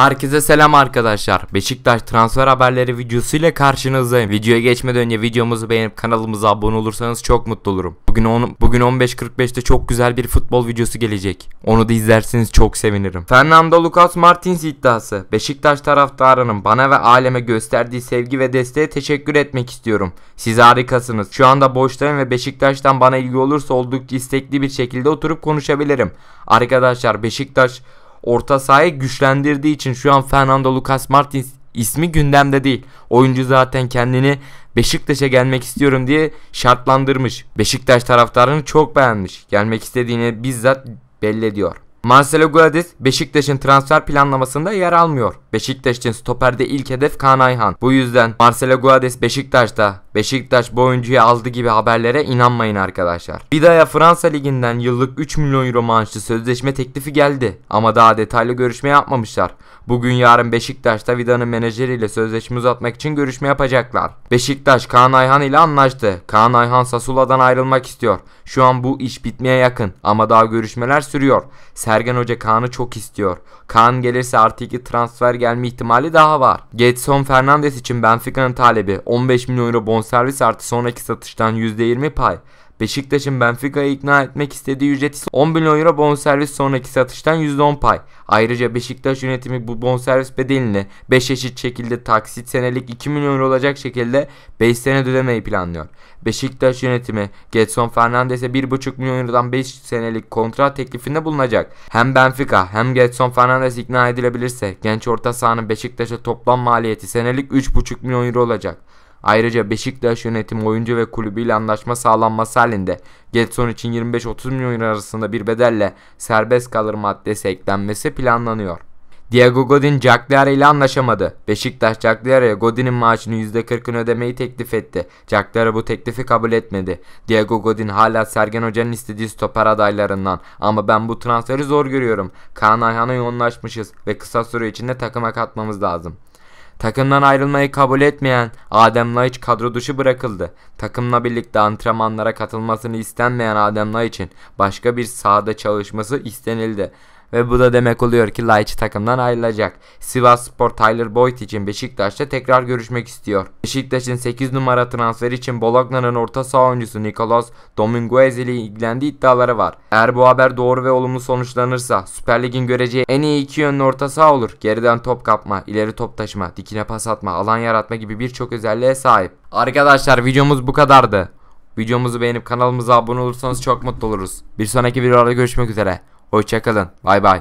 Herkese selam arkadaşlar. Beşiktaş transfer haberleri videosu ile karşınızdayım. Videoya geçmeden önce videomuzu beğenip kanalımıza abone olursanız çok mutlu olurum. Bugün on, bugün 15.45'te çok güzel bir futbol videosu gelecek. Onu da izlersiniz çok sevinirim. Fernando Lucas Martins iddiası. Beşiktaş taraftarının bana ve aileme gösterdiği sevgi ve desteğe teşekkür etmek istiyorum. Siz harikasınız. Şu anda boştayım ve Beşiktaş'tan bana ilgi olursa oldukça istekli bir şekilde oturup konuşabilirim. Arkadaşlar Beşiktaş orta sahayı güçlendirdiği için şu an Fernando Lucas Martins ismi gündemde değil. Oyuncu zaten kendini Beşiktaş'a gelmek istiyorum diye şartlandırmış. Beşiktaş taraftarını çok beğenmiş. Gelmek istediğini bizzat belli ediyor. Marcelo Gladys Beşiktaş'ın transfer planlamasında yer almıyor. Beşiktaş stoperde ilk hedef Kaan Ayhan. Bu yüzden Marcelo Gladys Beşiktaş'ta. Beşiktaş bu oyuncuyu aldı gibi haberlere inanmayın arkadaşlar. Vidaya Fransa Ligi'nden yıllık 3 milyon euro maaşlı sözleşme teklifi geldi. Ama daha detaylı görüşme yapmamışlar. Bugün yarın Beşiktaş'ta Vida'nın menajeriyle sözleşme uzatmak için görüşme yapacaklar. Beşiktaş Kaan Ayhan ile anlaştı. Kaan Ayhan Sasula'dan ayrılmak istiyor. Şu an bu iş bitmeye yakın ama daha görüşmeler sürüyor. Sen Sergen Hoca Kaan'ı çok istiyor. Kaan gelirse artı 2 transfer gelme ihtimali daha var. Getson Fernandes için Benfica'nın talebi 15 milyon euro bonservis artı sonraki satıştan %20 pay. Beşiktaş'ın Benfica'yı ikna etmek istediği ücret ise 10 milyon euro bonservis sonraki satıştan %10 pay. Ayrıca Beşiktaş yönetimi bu bonservis bedelini 5 eşit şekilde taksit senelik 2 milyon euro olacak şekilde 5 sene ödemeyi planlıyor. Beşiktaş yönetimi Getson Fernandes'e 1,5 milyon eurodan 5 senelik kontrat teklifinde bulunacak. Hem Benfica hem Getson Fernandes ikna edilebilirse genç orta sahanın Beşiktaş'a toplam maliyeti senelik 3,5 milyon euro olacak. Ayrıca Beşiktaş yönetimi oyuncu ve kulübüyle anlaşma sağlanması halinde Getson için 25-30 milyon arasında bir bedelle serbest kalır maddesi eklenmesi planlanıyor. Diego Godin Cagliari ile anlaşamadı. Beşiktaş Cagliari'ye Godin'in maaşını %40'ını ödemeyi teklif etti. Cagliari bu teklifi kabul etmedi. Diego Godin hala Sergen Hoca'nın istediği stoper adaylarından ama ben bu transferi zor görüyorum. Kaan Ayhan'a yoğunlaşmışız ve kısa süre içinde takıma katmamız lazım. Takımdan ayrılmayı kabul etmeyen Adem Laiç kadro dışı bırakıldı. Takımla birlikte antrenmanlara katılmasını istenmeyen Adem Laiç'in başka bir sahada çalışması istenildi. Ve bu da demek oluyor ki Laiç takımdan ayrılacak. Sivas Spor Tyler Boyd için Beşiktaş'ta tekrar görüşmek istiyor. Beşiktaş'ın 8 numara transferi için Bologna'nın orta saha oyuncusu Nicolas Dominguez ile ilgilendiği iddiaları var. Eğer bu haber doğru ve olumlu sonuçlanırsa Süper Lig'in göreceği en iyi iki yönlü orta saha olur. Geriden top kapma, ileri top taşıma, dikine pas atma, alan yaratma gibi birçok özelliğe sahip. Arkadaşlar videomuz bu kadardı. Videomuzu beğenip kanalımıza abone olursanız çok mutlu oluruz. Bir sonraki videoda görüşmek üzere. Hoşçakalın. Bay bay.